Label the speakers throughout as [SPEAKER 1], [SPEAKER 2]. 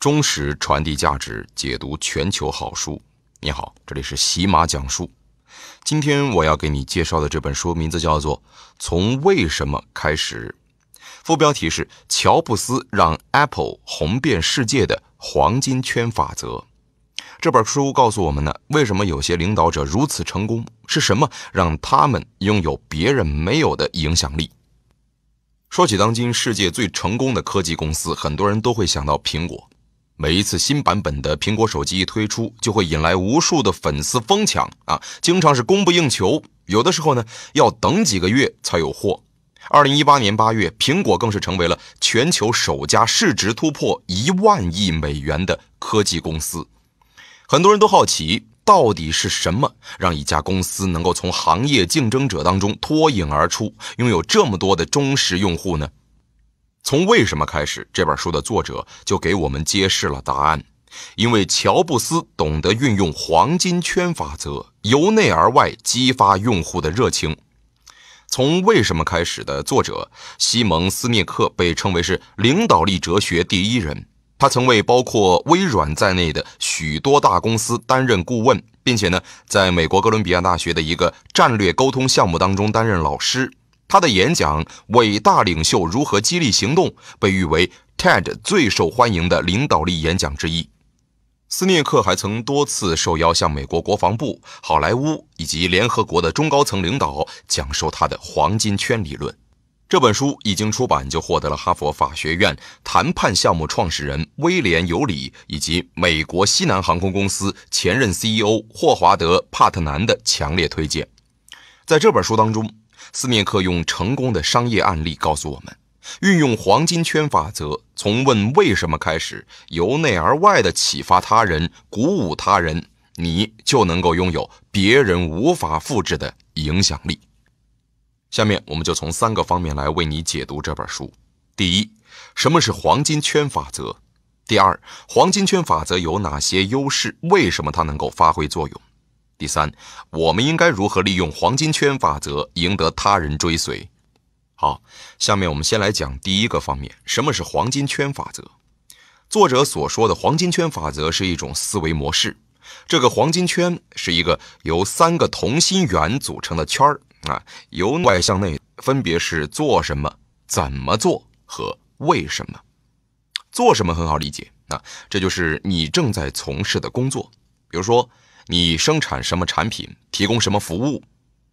[SPEAKER 1] 忠实传递价值，解读全球好书。你好，这里是喜马讲书。今天我要给你介绍的这本书名字叫做《从为什么开始》，副标题是《乔布斯让 Apple 红遍世界的黄金圈法则》。这本书告诉我们呢，为什么有些领导者如此成功？是什么让他们拥有别人没有的影响力？说起当今世界最成功的科技公司，很多人都会想到苹果。每一次新版本的苹果手机一推出，就会引来无数的粉丝疯抢啊，经常是供不应求，有的时候呢要等几个月才有货。二零一八年八月，苹果更是成为了全球首家市值突破一万亿美元的科技公司。很多人都好奇，到底是什么让一家公司能够从行业竞争者当中脱颖而出，拥有这么多的忠实用户呢？从为什么开始，这本书的作者就给我们揭示了答案，因为乔布斯懂得运用黄金圈法则，由内而外激发用户的热情。从为什么开始的作者西蒙斯涅克被称为是领导力哲学第一人，他曾为包括微软在内的许多大公司担任顾问，并且呢，在美国哥伦比亚大学的一个战略沟通项目当中担任老师。他的演讲《伟大领袖如何激励行动》被誉为 TED 最受欢迎的领导力演讲之一。斯涅克还曾多次受邀向美国国防部、好莱坞以及联合国的中高层领导讲授他的“黄金圈”理论。这本书一经出版就获得了哈佛法学院谈判项目创始人威廉尤里以及美国西南航空公司前任 CEO 霍华德帕特南的强烈推荐。在这本书当中。斯涅克用成功的商业案例告诉我们：运用黄金圈法则，从问为什么开始，由内而外的启发他人，鼓舞他人，你就能够拥有别人无法复制的影响力。下面，我们就从三个方面来为你解读这本书：第一，什么是黄金圈法则；第二，黄金圈法则有哪些优势？为什么它能够发挥作用？第三，我们应该如何利用黄金圈法则赢得他人追随？好，下面我们先来讲第一个方面，什么是黄金圈法则？作者所说的黄金圈法则是一种思维模式。这个黄金圈是一个由三个同心圆组成的圈儿啊，由外向内分别是做什么、怎么做和为什么。做什么很好理解啊，这就是你正在从事的工作，比如说。你生产什么产品，提供什么服务，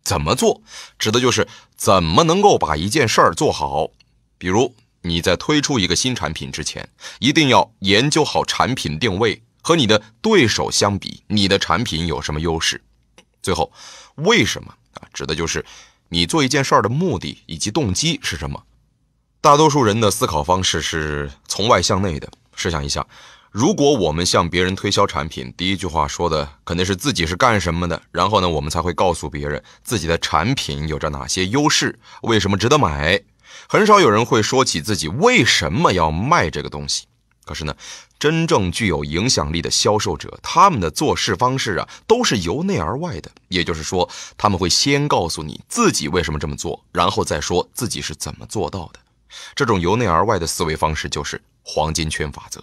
[SPEAKER 1] 怎么做，指的就是怎么能够把一件事儿做好。比如你在推出一个新产品之前，一定要研究好产品定位，和你的对手相比，你的产品有什么优势。最后，为什么啊？指的就是你做一件事儿的目的以及动机是什么。大多数人的思考方式是从外向内的。试想一下。如果我们向别人推销产品，第一句话说的肯定是自己是干什么的，然后呢，我们才会告诉别人自己的产品有着哪些优势，为什么值得买。很少有人会说起自己为什么要卖这个东西。可是呢，真正具有影响力的销售者，他们的做事方式啊，都是由内而外的。也就是说，他们会先告诉你自己为什么这么做，然后再说自己是怎么做到的。这种由内而外的思维方式就是黄金圈法则。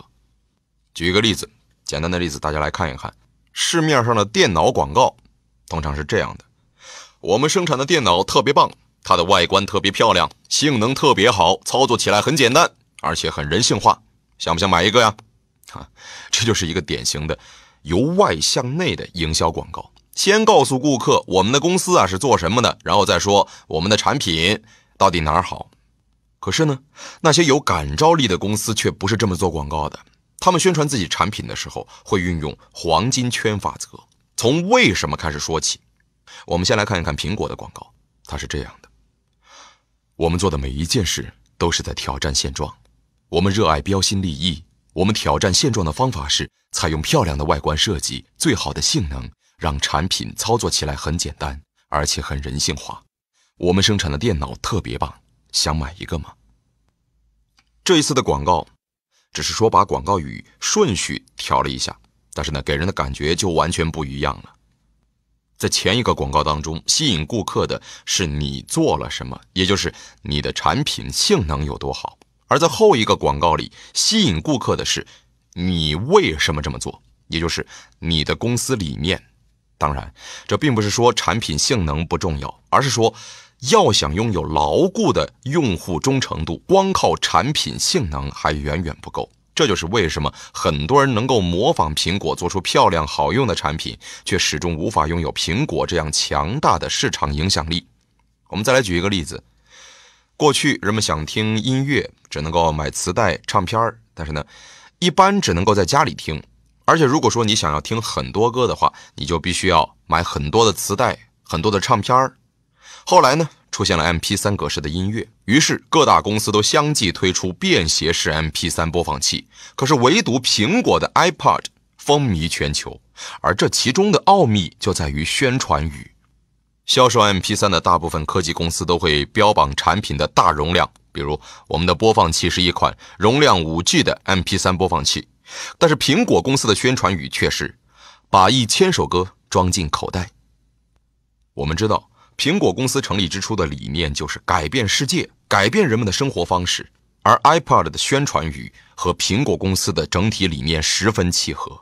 [SPEAKER 1] 举一个例子，简单的例子，大家来看一看。市面上的电脑广告通常是这样的：我们生产的电脑特别棒，它的外观特别漂亮，性能特别好，操作起来很简单，而且很人性化。想不想买一个呀？啊，这就是一个典型的由外向内的营销广告。先告诉顾客我们的公司啊是做什么的，然后再说我们的产品到底哪儿好。可是呢，那些有感召力的公司却不是这么做广告的。他们宣传自己产品的时候，会运用黄金圈法则，从为什么开始说起。我们先来看一看苹果的广告，它是这样的：我们做的每一件事都是在挑战现状，我们热爱标新立异。我们挑战现状的方法是采用漂亮的外观设计、最好的性能，让产品操作起来很简单，而且很人性化。我们生产的电脑特别棒，想买一个吗？这一次的广告。只是说把广告语顺序调了一下，但是呢，给人的感觉就完全不一样了。在前一个广告当中，吸引顾客的是你做了什么，也就是你的产品性能有多好；而在后一个广告里，吸引顾客的是你为什么这么做，也就是你的公司理念。当然，这并不是说产品性能不重要，而是说。要想拥有牢固的用户忠诚度，光靠产品性能还远远不够。这就是为什么很多人能够模仿苹果做出漂亮好用的产品，却始终无法拥有苹果这样强大的市场影响力。我们再来举一个例子：过去人们想听音乐，只能够买磁带、唱片儿，但是呢，一般只能够在家里听。而且，如果说你想要听很多歌的话，你就必须要买很多的磁带、很多的唱片儿。后来呢，出现了 M P 三格式的音乐，于是各大公司都相继推出便携式 M P 三播放器。可是，唯独苹果的 iPod 风靡全球，而这其中的奥秘就在于宣传语。销售 M P 三的大部分科技公司都会标榜产品的大容量，比如我们的播放器是一款容量五 G 的 M P 三播放器。但是，苹果公司的宣传语却是“把一千首歌装进口袋”。我们知道。苹果公司成立之初的理念就是改变世界，改变人们的生活方式。而 iPod 的宣传语和苹果公司的整体理念十分契合。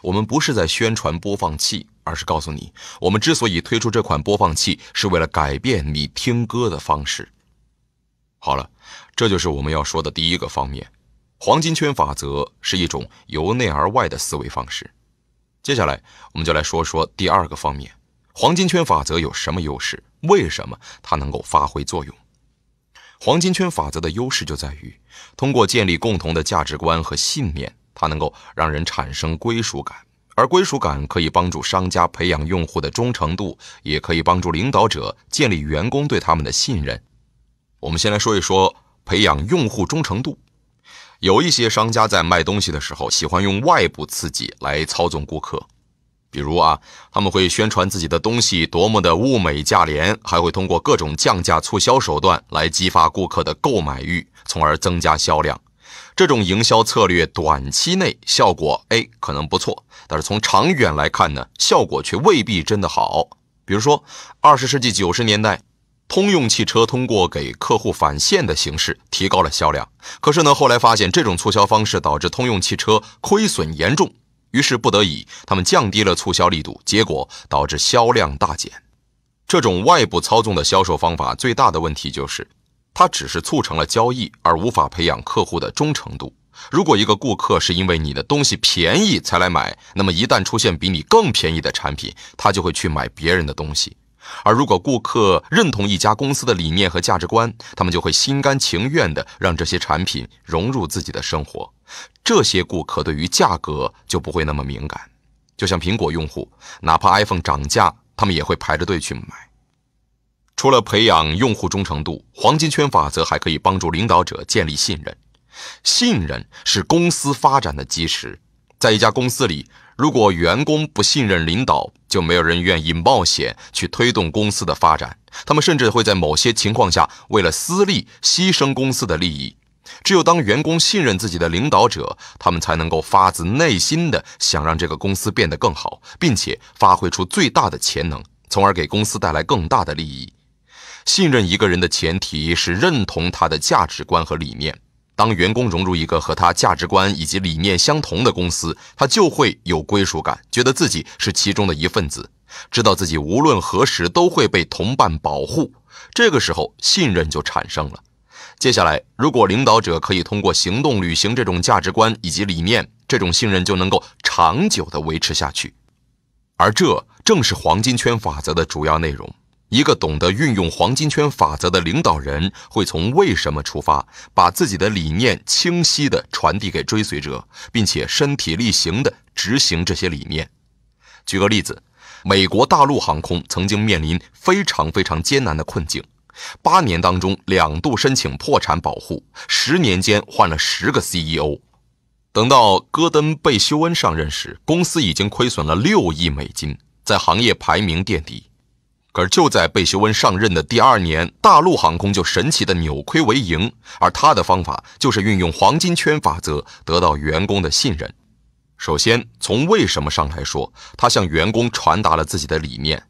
[SPEAKER 1] 我们不是在宣传播放器，而是告诉你，我们之所以推出这款播放器，是为了改变你听歌的方式。好了，这就是我们要说的第一个方面。黄金圈法则是一种由内而外的思维方式。接下来，我们就来说说第二个方面。黄金圈法则有什么优势？为什么它能够发挥作用？黄金圈法则的优势就在于，通过建立共同的价值观和信念，它能够让人产生归属感，而归属感可以帮助商家培养用户的忠诚度，也可以帮助领导者建立员工对他们的信任。我们先来说一说培养用户忠诚度。有一些商家在卖东西的时候，喜欢用外部刺激来操纵顾客。比如啊，他们会宣传自己的东西多么的物美价廉，还会通过各种降价促销手段来激发顾客的购买欲，从而增加销量。这种营销策略短期内效果哎可能不错，但是从长远来看呢，效果却未必真的好。比如说，二十世纪九十年代，通用汽车通过给客户返现的形式提高了销量，可是呢，后来发现这种促销方式导致通用汽车亏损严重。于是不得已，他们降低了促销力度，结果导致销量大减。这种外部操纵的销售方法最大的问题就是，它只是促成了交易，而无法培养客户的忠诚度。如果一个顾客是因为你的东西便宜才来买，那么一旦出现比你更便宜的产品，他就会去买别人的东西。而如果顾客认同一家公司的理念和价值观，他们就会心甘情愿地让这些产品融入自己的生活。这些顾客对于价格就不会那么敏感。就像苹果用户，哪怕 iPhone 涨价，他们也会排着队去买。除了培养用户忠诚度，黄金圈法则还可以帮助领导者建立信任。信任是公司发展的基石。在一家公司里，如果员工不信任领导，就没有人愿意冒险去推动公司的发展。他们甚至会在某些情况下为了私利牺牲公司的利益。只有当员工信任自己的领导者，他们才能够发自内心的想让这个公司变得更好，并且发挥出最大的潜能，从而给公司带来更大的利益。信任一个人的前提是认同他的价值观和理念。当员工融入一个和他价值观以及理念相同的公司，他就会有归属感，觉得自己是其中的一份子，知道自己无论何时都会被同伴保护。这个时候，信任就产生了。接下来，如果领导者可以通过行动履行这种价值观以及理念，这种信任就能够长久地维持下去。而这正是黄金圈法则的主要内容。一个懂得运用黄金圈法则的领导人，会从为什么出发，把自己的理念清晰地传递给追随者，并且身体力行地执行这些理念。举个例子，美国大陆航空曾经面临非常非常艰难的困境，八年当中两度申请破产保护，十年间换了十个 CEO。等到戈登·贝修恩上任时，公司已经亏损了六亿美金，在行业排名垫底。而就在贝修恩上任的第二年，大陆航空就神奇的扭亏为盈，而他的方法就是运用黄金圈法则得到员工的信任。首先，从为什么上来说，他向员工传达了自己的理念，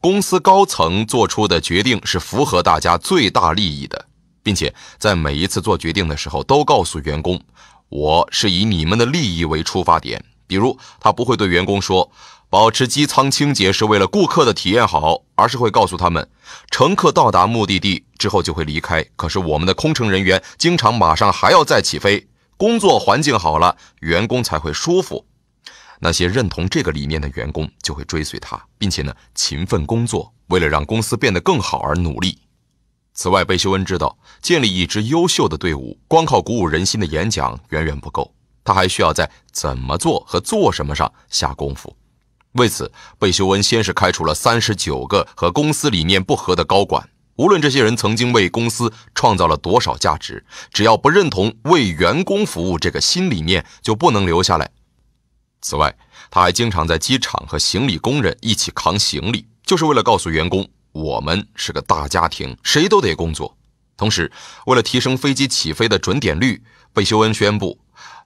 [SPEAKER 1] 公司高层做出的决定是符合大家最大利益的，并且在每一次做决定的时候都告诉员工，我是以你们的利益为出发点。比如，他不会对员工说。保持机舱清洁是为了顾客的体验好，而是会告诉他们，乘客到达目的地之后就会离开。可是我们的空乘人员经常马上还要再起飞，工作环境好了，员工才会舒服。那些认同这个理念的员工就会追随他，并且呢，勤奋工作，为了让公司变得更好而努力。此外，贝修恩知道，建立一支优秀的队伍，光靠鼓舞人心的演讲远远不够，他还需要在怎么做和做什么上下功夫。为此，贝修恩先是开除了三十九个和公司理念不合的高管，无论这些人曾经为公司创造了多少价值，只要不认同为员工服务这个新理念，就不能留下来。此外，他还经常在机场和行李工人一起扛行李，就是为了告诉员工，我们是个大家庭，谁都得工作。同时，为了提升飞机起飞的准点率，贝修恩宣布。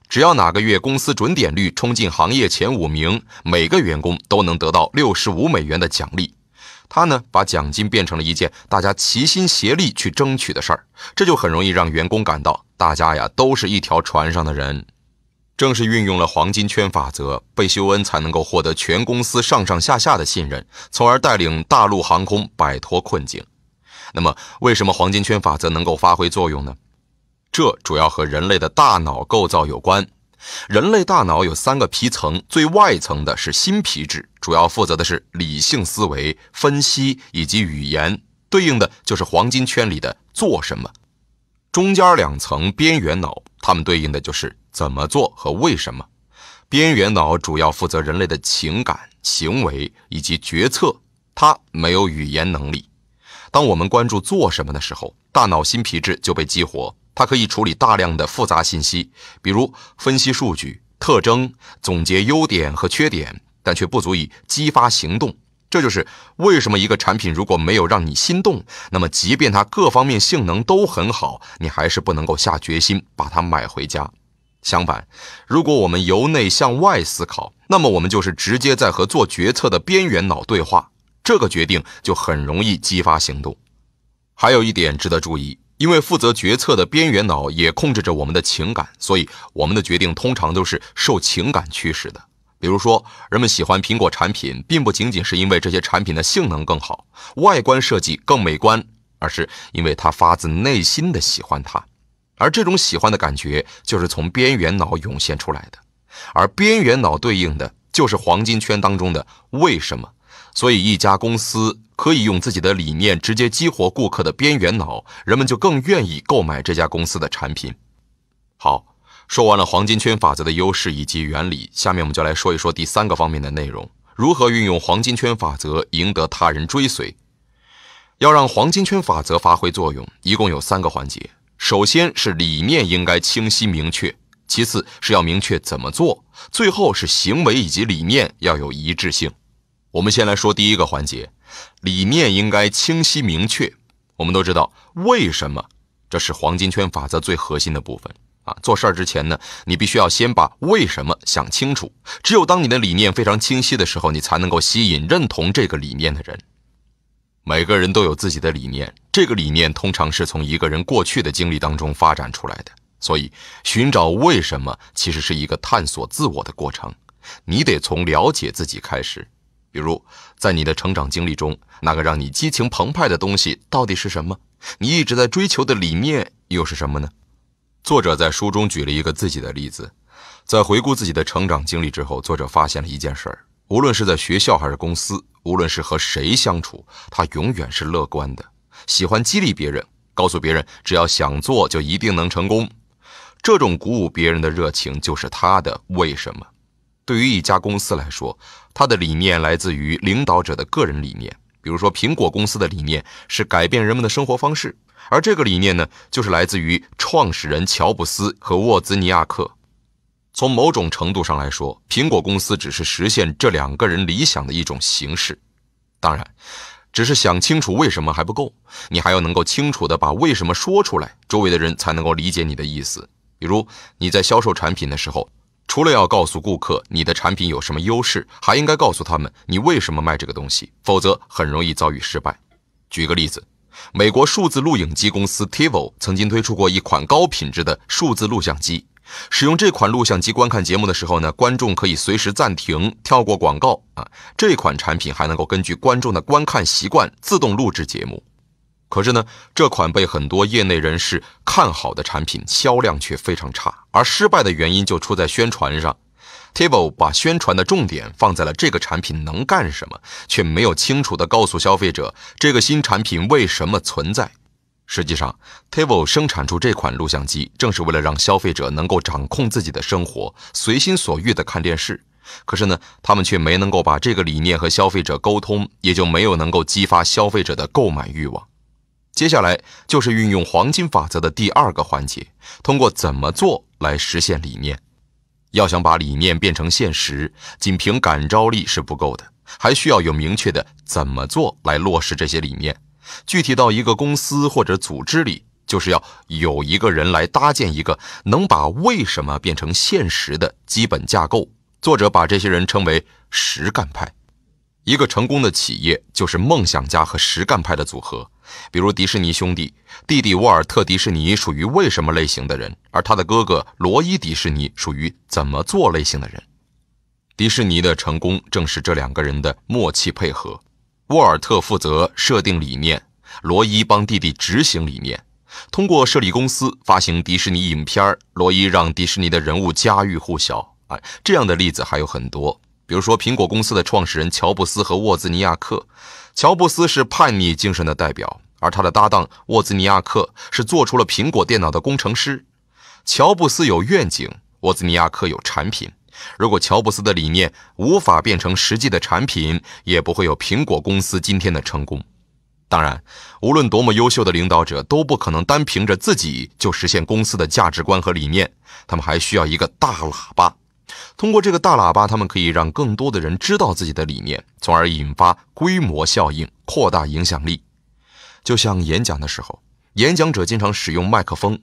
[SPEAKER 1] 只要哪个月公司准点率冲进行业前五名，每个员工都能得到六十五美元的奖励。他呢，把奖金变成了一件大家齐心协力去争取的事儿，这就很容易让员工感到大家呀都是一条船上的人。正是运用了黄金圈法则，贝修恩才能够获得全公司上上下下的信任，从而带领大陆航空摆脱困境。那么，为什么黄金圈法则能够发挥作用呢？这主要和人类的大脑构造有关。人类大脑有三个皮层，最外层的是新皮质，主要负责的是理性思维、分析以及语言，对应的就是黄金圈里的做什么。中间两层边缘脑，它们对应的就是怎么做和为什么。边缘脑主要负责人类的情感、行为以及决策，它没有语言能力。当我们关注做什么的时候，大脑新皮质就被激活。它可以处理大量的复杂信息，比如分析数据特征、总结优点和缺点，但却不足以激发行动。这就是为什么一个产品如果没有让你心动，那么即便它各方面性能都很好，你还是不能够下决心把它买回家。相反，如果我们由内向外思考，那么我们就是直接在和做决策的边缘脑对话，这个决定就很容易激发行动。还有一点值得注意。因为负责决策的边缘脑也控制着我们的情感，所以我们的决定通常都是受情感驱使的。比如说，人们喜欢苹果产品，并不仅仅是因为这些产品的性能更好、外观设计更美观，而是因为他发自内心的喜欢它。而这种喜欢的感觉，就是从边缘脑涌现出来的。而边缘脑对应的就是黄金圈当中的“为什么”。所以，一家公司可以用自己的理念直接激活顾客的边缘脑，人们就更愿意购买这家公司的产品。好，说完了黄金圈法则的优势以及原理，下面我们就来说一说第三个方面的内容：如何运用黄金圈法则赢得他人追随。要让黄金圈法则发挥作用，一共有三个环节：首先是理念应该清晰明确，其次是要明确怎么做，最后是行为以及理念要有一致性。我们先来说第一个环节，理念应该清晰明确。我们都知道，为什么这是黄金圈法则最核心的部分啊？做事儿之前呢，你必须要先把为什么想清楚。只有当你的理念非常清晰的时候，你才能够吸引认同这个理念的人。每个人都有自己的理念，这个理念通常是从一个人过去的经历当中发展出来的。所以，寻找为什么其实是一个探索自我的过程。你得从了解自己开始。比如，在你的成长经历中，那个让你激情澎湃的东西到底是什么？你一直在追求的理念又是什么呢？作者在书中举了一个自己的例子，在回顾自己的成长经历之后，作者发现了一件事儿：无论是在学校还是公司，无论是和谁相处，他永远是乐观的，喜欢激励别人，告诉别人只要想做就一定能成功。这种鼓舞别人的热情就是他的为什么？对于一家公司来说。它的理念来自于领导者的个人理念，比如说苹果公司的理念是改变人们的生活方式，而这个理念呢，就是来自于创始人乔布斯和沃兹尼亚克。从某种程度上来说，苹果公司只是实现这两个人理想的一种形式。当然，只是想清楚为什么还不够，你还要能够清楚的把为什么说出来，周围的人才能够理解你的意思。比如你在销售产品的时候。除了要告诉顾客你的产品有什么优势，还应该告诉他们你为什么卖这个东西，否则很容易遭遇失败。举个例子，美国数字录影机公司 Tivo 曾经推出过一款高品质的数字录像机。使用这款录像机观看节目的时候呢，观众可以随时暂停、跳过广告啊。这款产品还能够根据观众的观看习惯自动录制节目。可是呢，这款被很多业内人士看好的产品销量却非常差，而失败的原因就出在宣传上。t a b l e 把宣传的重点放在了这个产品能干什么，却没有清楚地告诉消费者这个新产品为什么存在。实际上 t a b l e 生产出这款录像机，正是为了让消费者能够掌控自己的生活，随心所欲地看电视。可是呢，他们却没能够把这个理念和消费者沟通，也就没有能够激发消费者的购买欲望。接下来就是运用黄金法则的第二个环节，通过怎么做来实现理念。要想把理念变成现实，仅凭感召力是不够的，还需要有明确的怎么做来落实这些理念。具体到一个公司或者组织里，就是要有一个人来搭建一个能把为什么变成现实的基本架构。作者把这些人称为实干派。一个成功的企业就是梦想家和实干派的组合，比如迪士尼兄弟，弟弟沃尔特·迪士尼属于为什么类型的人，而他的哥哥罗伊·迪士尼属于怎么做类型的人。迪士尼的成功正是这两个人的默契配合。沃尔特负责设定理念，罗伊帮弟弟执行理念。通过设立公司、发行迪士尼影片，罗伊让迪士尼的人物家喻户晓。哎，这样的例子还有很多。比如说，苹果公司的创始人乔布斯和沃兹尼亚克，乔布斯是叛逆精神的代表，而他的搭档沃兹尼亚克是做出了苹果电脑的工程师。乔布斯有愿景，沃兹尼亚克有产品。如果乔布斯的理念无法变成实际的产品，也不会有苹果公司今天的成功。当然，无论多么优秀的领导者，都不可能单凭着自己就实现公司的价值观和理念，他们还需要一个大喇叭。通过这个大喇叭，他们可以让更多的人知道自己的理念，从而引发规模效应，扩大影响力。就像演讲的时候，演讲者经常使用麦克风，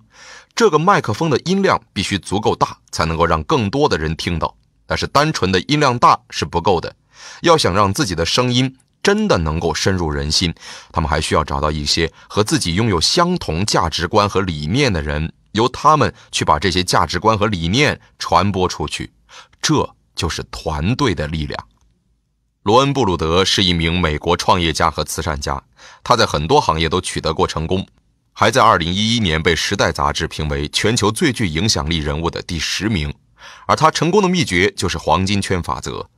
[SPEAKER 1] 这个麦克风的音量必须足够大，才能够让更多的人听到。但是单纯的音量大是不够的，要想让自己的声音真的能够深入人心，他们还需要找到一些和自己拥有相同价值观和理念的人。由他们去把这些价值观和理念传播出去，这就是团队的力量。罗恩·布鲁德是一名美国创业家和慈善家，他在很多行业都取得过成功，还在2011年被《时代》杂志评为全球最具影响力人物的第十名。而他成功的秘诀就是黄金圈法则。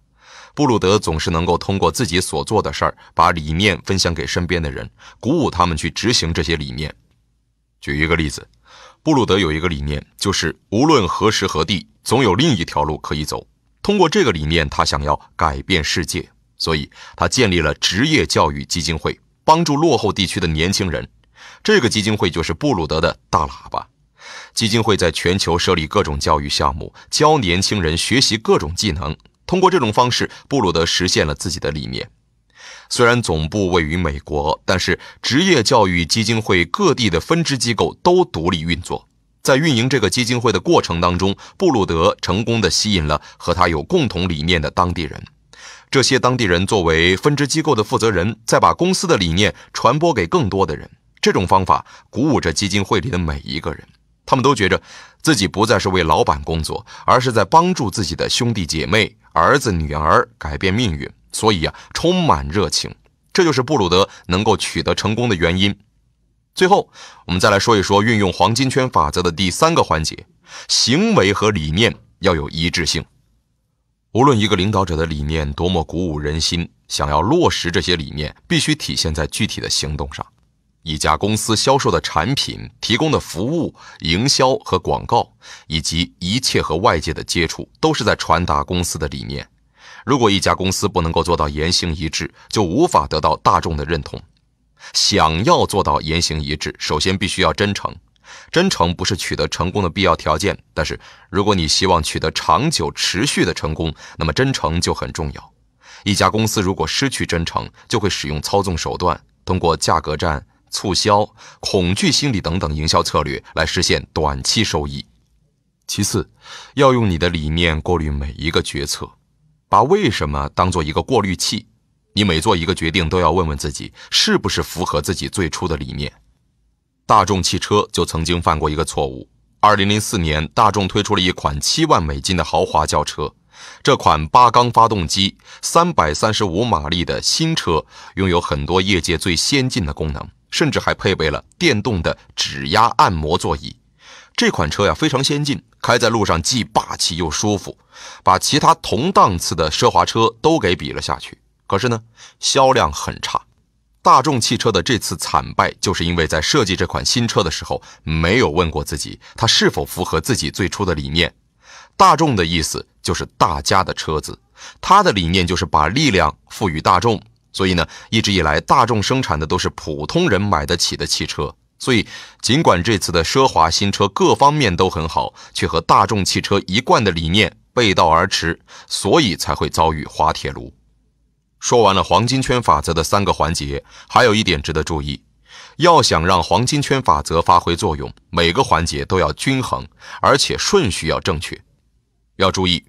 [SPEAKER 1] 布鲁德总是能够通过自己所做的事儿，把理念分享给身边的人，鼓舞他们去执行这些理念。举一个例子。布鲁德有一个理念，就是无论何时何地，总有另一条路可以走。通过这个理念，他想要改变世界，所以他建立了职业教育基金会，帮助落后地区的年轻人。这个基金会就是布鲁德的大喇叭。基金会在全球设立各种教育项目，教年轻人学习各种技能。通过这种方式，布鲁德实现了自己的理念。虽然总部位于美国，但是职业教育基金会各地的分支机构都独立运作。在运营这个基金会的过程当中，布鲁德成功的吸引了和他有共同理念的当地人。这些当地人作为分支机构的负责人，在把公司的理念传播给更多的人。这种方法鼓舞着基金会里的每一个人，他们都觉着自己不再是为老板工作，而是在帮助自己的兄弟姐妹、儿子、女儿改变命运。所以啊，充满热情，这就是布鲁德能够取得成功的原因。最后，我们再来说一说运用黄金圈法则的第三个环节：行为和理念要有一致性。无论一个领导者的理念多么鼓舞人心，想要落实这些理念，必须体现在具体的行动上。一家公司销售的产品、提供的服务、营销和广告，以及一切和外界的接触，都是在传达公司的理念。如果一家公司不能够做到言行一致，就无法得到大众的认同。想要做到言行一致，首先必须要真诚。真诚不是取得成功的必要条件，但是如果你希望取得长久持续的成功，那么真诚就很重要。一家公司如果失去真诚，就会使用操纵手段，通过价格战、促销、恐惧心理等等营销策略来实现短期收益。其次，要用你的理念过滤每一个决策。把为什么当做一个过滤器，你每做一个决定都要问问自己，是不是符合自己最初的理念。大众汽车就曾经犯过一个错误。二零零四年，大众推出了一款七万美金的豪华轿车，这款八缸发动机、三百三十五马力的新车，拥有很多业界最先进的功能，甚至还配备了电动的指压按摩座椅。这款车呀，非常先进，开在路上既霸气又舒服。把其他同档次的奢华车都给比了下去，可是呢，销量很差。大众汽车的这次惨败，就是因为在设计这款新车的时候，没有问过自己它是否符合自己最初的理念。大众的意思就是大家的车子，它的理念就是把力量赋予大众。所以呢，一直以来大众生产的都是普通人买得起的汽车。所以，尽管这次的奢华新车各方面都很好，却和大众汽车一贯的理念。背道而驰，所以才会遭遇滑铁卢。说完了黄金圈法则的三个环节，还有一点值得注意：要想让黄金圈法则发挥作用，每个环节都要均衡，而且顺序要正确。要注意，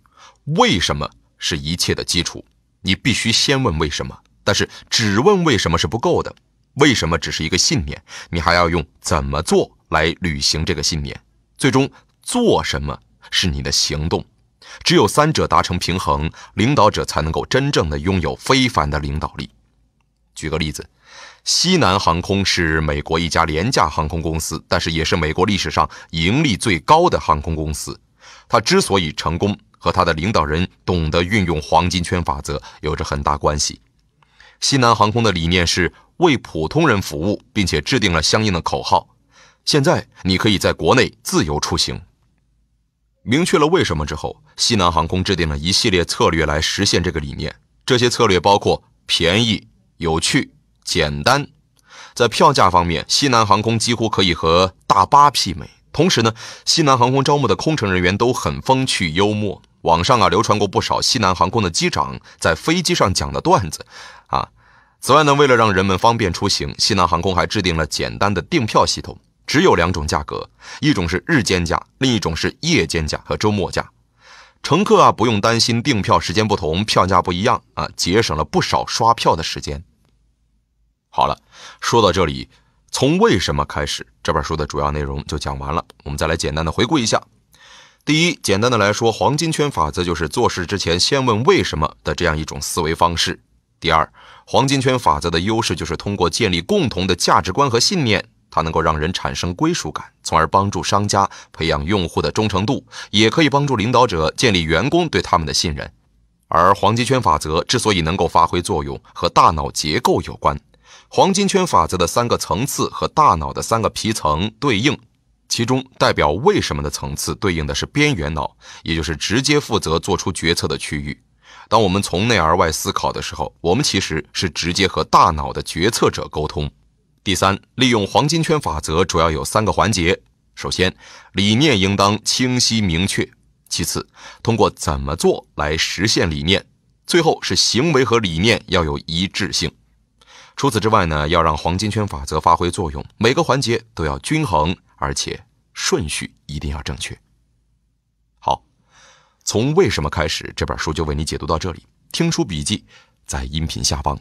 [SPEAKER 1] 为什么是一切的基础，你必须先问为什么。但是只问为什么是不够的，为什么只是一个信念，你还要用怎么做来履行这个信念。最终做什么是你的行动。只有三者达成平衡，领导者才能够真正的拥有非凡的领导力。举个例子，西南航空是美国一家廉价航空公司，但是也是美国历史上盈利最高的航空公司。它之所以成功，和它的领导人懂得运用黄金圈法则有着很大关系。西南航空的理念是为普通人服务，并且制定了相应的口号。现在你可以在国内自由出行。明确了为什么之后，西南航空制定了一系列策略来实现这个理念。这些策略包括便宜、有趣、简单。在票价方面，西南航空几乎可以和大巴媲美。同时呢，西南航空招募的空乘人员都很风趣幽默。网上啊流传过不少西南航空的机长在飞机上讲的段子啊。此外呢，为了让人们方便出行，西南航空还制定了简单的订票系统。只有两种价格，一种是日间价，另一种是夜间价和周末价。乘客啊不用担心订票时间不同，票价不一样啊，节省了不少刷票的时间。好了，说到这里，从为什么开始，这本书的主要内容就讲完了。我们再来简单的回顾一下：第一，简单的来说，黄金圈法则就是做事之前先问为什么的这样一种思维方式。第二，黄金圈法则的优势就是通过建立共同的价值观和信念。它能够让人产生归属感，从而帮助商家培养用户的忠诚度，也可以帮助领导者建立员工对他们的信任。而黄金圈法则之所以能够发挥作用，和大脑结构有关。黄金圈法则的三个层次和大脑的三个皮层对应，其中代表为什么的层次对应的是边缘脑，也就是直接负责做出决策的区域。当我们从内而外思考的时候，我们其实是直接和大脑的决策者沟通。第三，利用黄金圈法则主要有三个环节：首先，理念应当清晰明确；其次，通过怎么做来实现理念；最后是行为和理念要有一致性。除此之外呢，要让黄金圈法则发挥作用，每个环节都要均衡，而且顺序一定要正确。好，从为什么开始，这本书就为你解读到这里。听书笔记在音频下方。